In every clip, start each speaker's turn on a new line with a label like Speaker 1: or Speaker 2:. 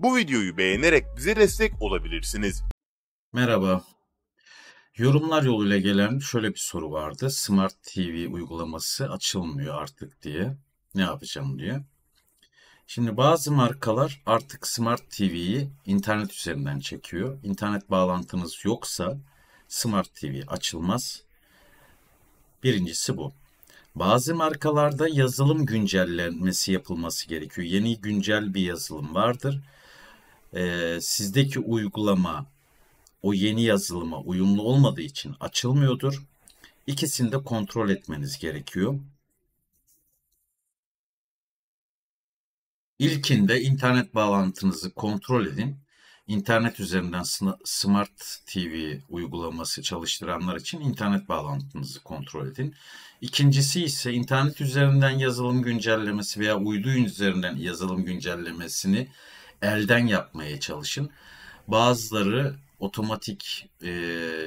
Speaker 1: Bu videoyu beğenerek bize destek olabilirsiniz.
Speaker 2: Merhaba. Yorumlar yoluyla gelen şöyle bir soru vardı. Smart TV uygulaması açılmıyor artık diye. Ne yapacağım diye. Şimdi bazı markalar artık Smart TV'yi internet üzerinden çekiyor. İnternet bağlantınız yoksa Smart TV açılmaz. Birincisi bu. Bazı markalarda yazılım güncellenmesi yapılması gerekiyor. Yeni güncel bir yazılım vardır e, sizdeki uygulama o yeni yazılıma uyumlu olmadığı için açılmıyordur. İkisini de kontrol etmeniz gerekiyor. İlkinde internet bağlantınızı kontrol edin. İnternet üzerinden Smart TV uygulaması çalıştıranlar için internet bağlantınızı kontrol edin. İkincisi ise internet üzerinden yazılım güncellemesi veya uydu üzerinden yazılım güncellemesini elden yapmaya çalışın. Bazıları otomatik e,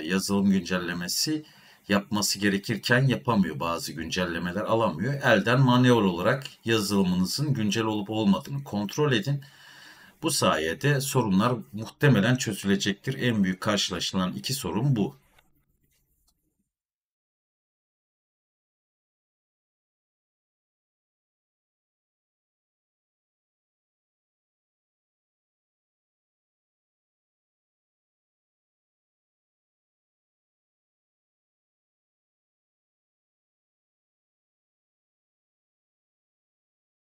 Speaker 2: yazılım güncellemesi yapması gerekirken yapamıyor. Bazı güncellemeler alamıyor. Elden manuel olarak yazılımınızın güncel olup olmadığını kontrol edin. Bu sayede sorunlar muhtemelen çözülecektir.
Speaker 1: En büyük karşılaşılan iki sorun bu.